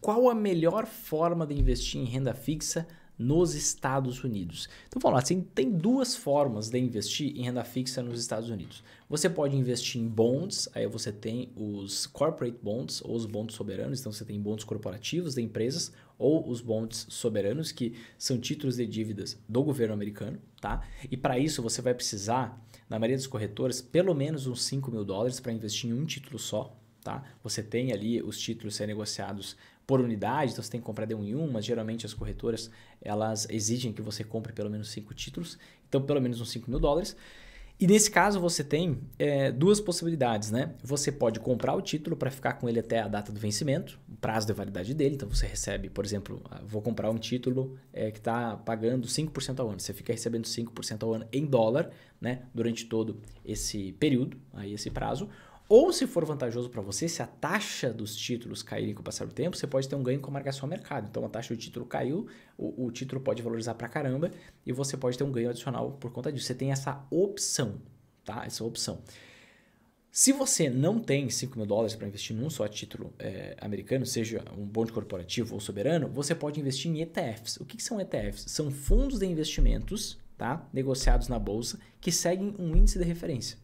Qual a melhor forma de investir em renda fixa nos Estados Unidos? Então, vamos lá, assim, tem duas formas de investir em renda fixa nos Estados Unidos. Você pode investir em bonds, aí você tem os corporate bonds, ou os bonds soberanos, então você tem bonds corporativos de empresas, ou os bonds soberanos, que são títulos de dívidas do governo americano, tá? E para isso você vai precisar, na maioria das corretoras, pelo menos uns 5 mil dólares para investir em um título só, Tá? Você tem ali os títulos sendo negociados por unidade, então você tem que comprar de um em um, mas geralmente as corretoras elas exigem que você compre pelo menos cinco títulos, então pelo menos uns 5 mil dólares. E nesse caso você tem é, duas possibilidades, né? Você pode comprar o título para ficar com ele até a data do vencimento, o prazo de validade dele. Então você recebe, por exemplo, ah, vou comprar um título é, que está pagando 5% ao ano. Você fica recebendo 5% ao ano em dólar, né? Durante todo esse período, aí esse prazo. Ou se for vantajoso para você, se a taxa dos títulos caírem com o passar do tempo, você pode ter um ganho com a marcação ao mercado. Então a taxa do título caiu, o, o título pode valorizar para caramba e você pode ter um ganho adicional por conta disso. Você tem essa opção, tá? Essa opção. Se você não tem 5 mil dólares para investir num só título é, americano, seja um bonde corporativo ou soberano, você pode investir em ETFs. O que, que são ETFs? São fundos de investimentos tá? negociados na bolsa que seguem um índice de referência.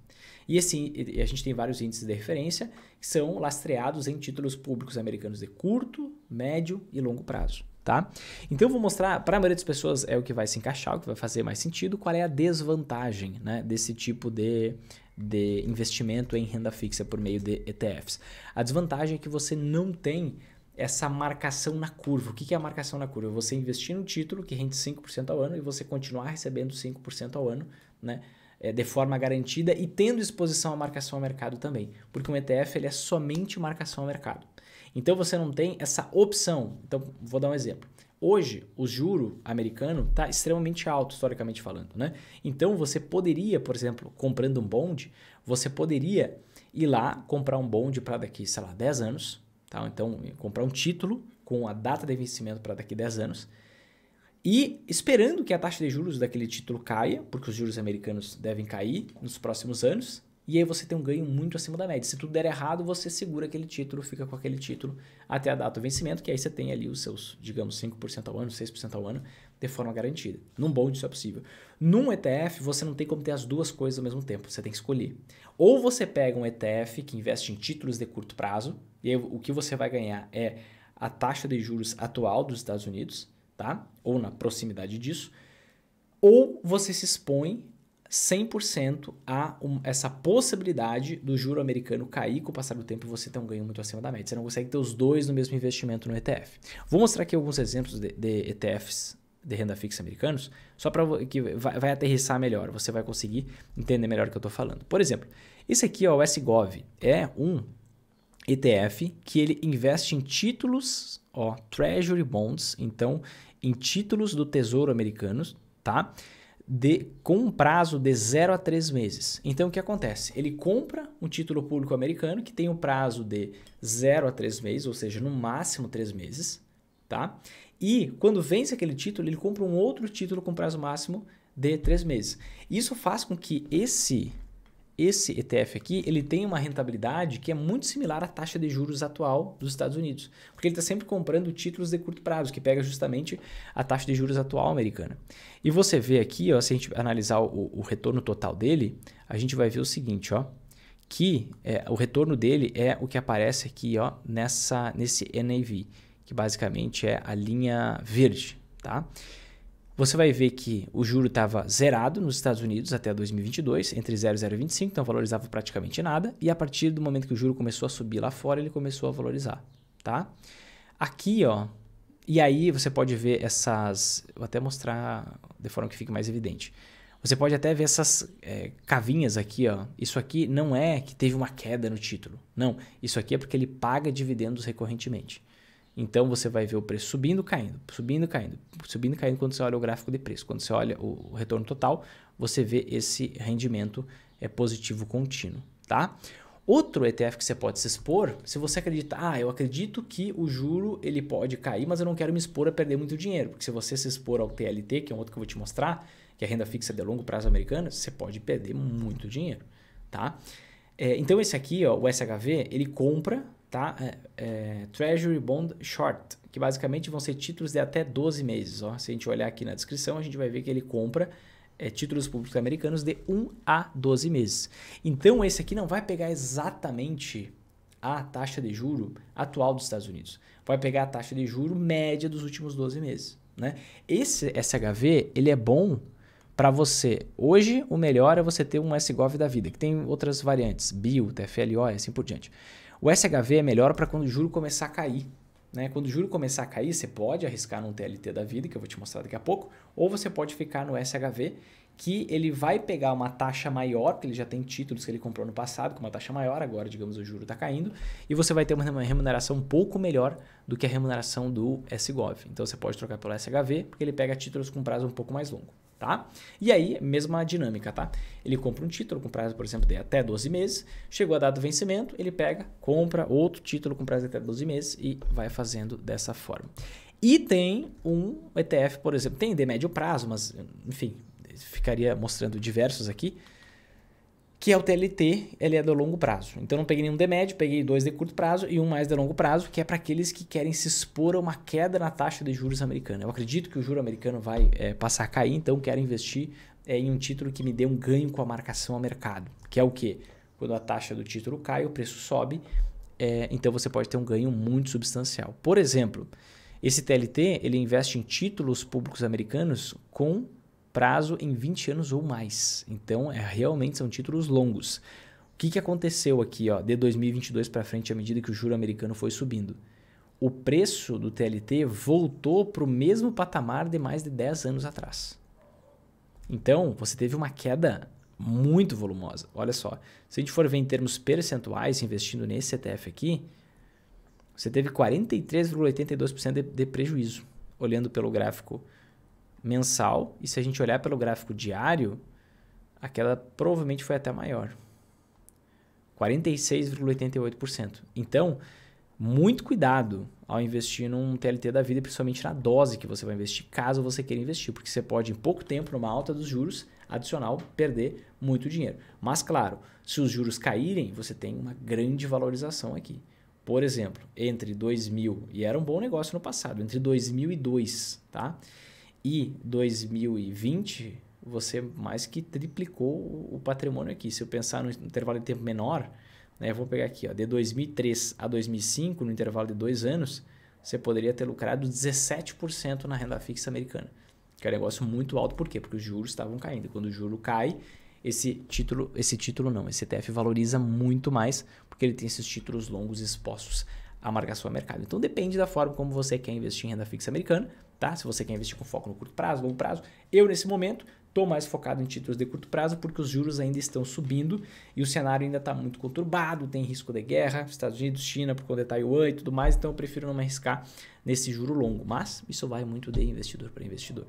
E assim, a gente tem vários índices de referência que são lastreados em títulos públicos americanos de curto, médio e longo prazo. Tá? Então eu vou mostrar, para a maioria das pessoas é o que vai se encaixar, o que vai fazer mais sentido, qual é a desvantagem né, desse tipo de, de investimento em renda fixa por meio de ETFs. A desvantagem é que você não tem essa marcação na curva. O que é a marcação na curva? Você investir no título que rende 5% ao ano e você continuar recebendo 5% ao ano, né? é, de forma garantida e tendo exposição à marcação ao mercado também, porque um ETF ele é somente marcação ao mercado. Então você não tem essa opção. Então vou dar um exemplo. Hoje, o juro americano está extremamente alto, historicamente falando. Né? Então, você poderia, por exemplo, comprando um bonde, você poderia ir lá comprar um bonde para daqui, sei lá, 10 anos. Tá? Então, comprar um título com a data de vencimento para daqui 10 anos e esperando que a taxa de juros daquele título caia, porque os juros americanos devem cair nos próximos anos, e aí você tem um ganho muito acima da média. Se tudo der errado, você segura aquele título, fica com aquele título até a data do vencimento, que aí você tem ali os seus, digamos, 5% ao ano, 6% ao ano, de forma garantida. Num bond isso é possível. Num ETF, você não tem como ter as duas coisas ao mesmo tempo, você tem que escolher. Ou você pega um ETF que investe em títulos de curto prazo, e aí o que você vai ganhar é a taxa de juros atual dos Estados Unidos, tá? Ou na proximidade disso, ou você se expõe 100% a um, essa possibilidade do juro americano cair com o passar do tempo e você ter um ganho muito acima da média. Você não consegue ter os dois no mesmo investimento no ETF. Vou mostrar aqui alguns exemplos de, de ETFs de renda fixa americanos, só para que vai, vai, aterrissar melhor, você vai conseguir entender melhor o que eu estou falando. Por exemplo, esse aqui, ó, o SGOV, é um ETF que ele investe em títulos ó, Treasury Bonds, então em títulos do Tesouro americano, tá? De, com um prazo de 0 a 3 meses. Então o que acontece? Ele compra um título público americano que tem um prazo de 0 a 3 meses, ou seja, no máximo 3 meses, tá? E quando vence aquele título, ele compra um outro título com prazo máximo de 3 meses. Isso faz com que esse esse ETF aqui, ele tem uma rentabilidade que é muito similar à taxa de juros atual dos Estados Unidos, porque ele está sempre comprando títulos de curto prazo, que pega justamente a taxa de juros atual americana. E você vê aqui, ó, se a gente analisar o, o retorno total dele, a gente vai ver o seguinte, ó, que é, o retorno dele é o que aparece aqui ó, nessa, nesse NAV, que basicamente é a linha verde, tá? Você vai ver que o juro estava zerado nos Estados Unidos até 2022, entre 0 e 0,25, então valorizava praticamente nada, e a partir do momento que o juro começou a subir lá fora, ele começou a valorizar, tá? Aqui, ó, e aí você pode ver essas, vou até mostrar de forma que fique mais evidente. Você pode até ver essas é, cavinhas aqui, ó. Isso aqui não é que teve uma queda no título. Não, isso aqui é porque ele paga dividendos recorrentemente. Então você vai ver o preço subindo, caindo, subindo, caindo, subindo, caindo quando você olha o gráfico de preço. Quando você olha o retorno total, você vê esse rendimento é positivo contínuo, tá? Outro ETF que você pode se expor, se você acredita, ah, eu acredito que o juro ele pode cair, mas eu não quero me expor a perder muito dinheiro, porque se você se expor ao TLT, que é um outro que eu vou te mostrar, que é a renda fixa de longo prazo americana, você pode perder muito dinheiro, tá? É, então esse aqui, ó, o SHV, ele compra tá? É, é, Treasury Bond Short, que basicamente vão ser títulos de até 12 meses. Ó. Se a gente olhar aqui na descrição, a gente vai ver que ele compra é, títulos públicos americanos de 1 a 12 meses. Então, esse aqui não vai pegar exatamente a taxa de juro atual dos Estados Unidos. Vai pegar a taxa de juro média dos últimos 12 meses. Né? Esse SHV ele é bom para você. Hoje, o melhor é você ter um SGOV da vida, que tem outras variantes, BIO, TFLO e assim por diante. O SHV é melhor para quando o juro começar a cair. Né? Quando o juro começar a cair, você pode arriscar num TLT da vida, que eu vou te mostrar daqui a pouco, ou você pode ficar no SHV, que ele vai pegar uma taxa maior, porque ele já tem títulos que ele comprou no passado com uma taxa maior, agora, digamos, o juro está caindo, e você vai ter uma remuneração um pouco melhor do que a remuneração do SGOV. Então você pode trocar pelo SHV, porque ele pega títulos com prazo um pouco mais longo tá? E aí, mesma dinâmica, tá? Ele compra um título com prazo, por exemplo, de até 12 meses, chegou a data do vencimento, ele pega, compra outro título com prazo de até 12 meses e vai fazendo dessa forma. E tem um ETF, por exemplo, tem de médio prazo, mas enfim, ficaria mostrando diversos aqui, que é o TLT, ele é de longo prazo. Então não peguei nenhum de médio, peguei dois de curto prazo e um mais de longo prazo, que é para aqueles que querem se expor a uma queda na taxa de juros americana. Eu acredito que o juro americano vai é, passar a cair, então quero investir é, em um título que me dê um ganho com a marcação a mercado, que é o quê? Quando a taxa do título cai, o preço sobe, é, então você pode ter um ganho muito substancial. Por exemplo, esse TLT ele investe em títulos públicos americanos com prazo em 20 anos ou mais. Então, é, realmente são títulos longos. O que, que aconteceu aqui ó, de 2022 para frente à medida que o juro americano foi subindo? O preço do TLT voltou para o mesmo patamar de mais de 10 anos atrás. Então, você teve uma queda muito volumosa. Olha só, se a gente for ver em termos percentuais investindo nesse ETF aqui, você teve 43,82% de, de prejuízo, olhando pelo gráfico mensal, e se a gente olhar pelo gráfico diário, aquela provavelmente foi até maior. 46,88%. Então, muito cuidado ao investir num TLT da vida, principalmente na dose que você vai investir, caso você queira investir, porque você pode em pouco tempo, numa alta dos juros adicional, perder muito dinheiro. Mas claro, se os juros caírem, você tem uma grande valorização aqui. Por exemplo, entre 2000 e era um bom negócio no passado, entre 2002, tá? e 2020, você mais que triplicou o patrimônio aqui. Se eu pensar no intervalo de tempo menor, né, vou pegar aqui, ó, de 2003 a 2005, no intervalo de dois anos, você poderia ter lucrado 17% na renda fixa americana, que é um negócio muito alto. Por quê? Porque os juros estavam caindo. Quando o juro cai, esse título, esse título não, esse ETF valoriza muito mais, porque ele tem esses títulos longos expostos a marcação a mercado. Então depende da forma como você quer investir em renda fixa americana, tá? Se você quer investir com foco no curto prazo, longo prazo. Eu, nesse momento, estou mais focado em títulos de curto prazo porque os juros ainda estão subindo e o cenário ainda está muito conturbado, tem risco de guerra, Estados Unidos, China, por conta de Taiwan e tudo mais, então eu prefiro não me arriscar nesse juro longo. Mas isso vai muito de investidor para investidor.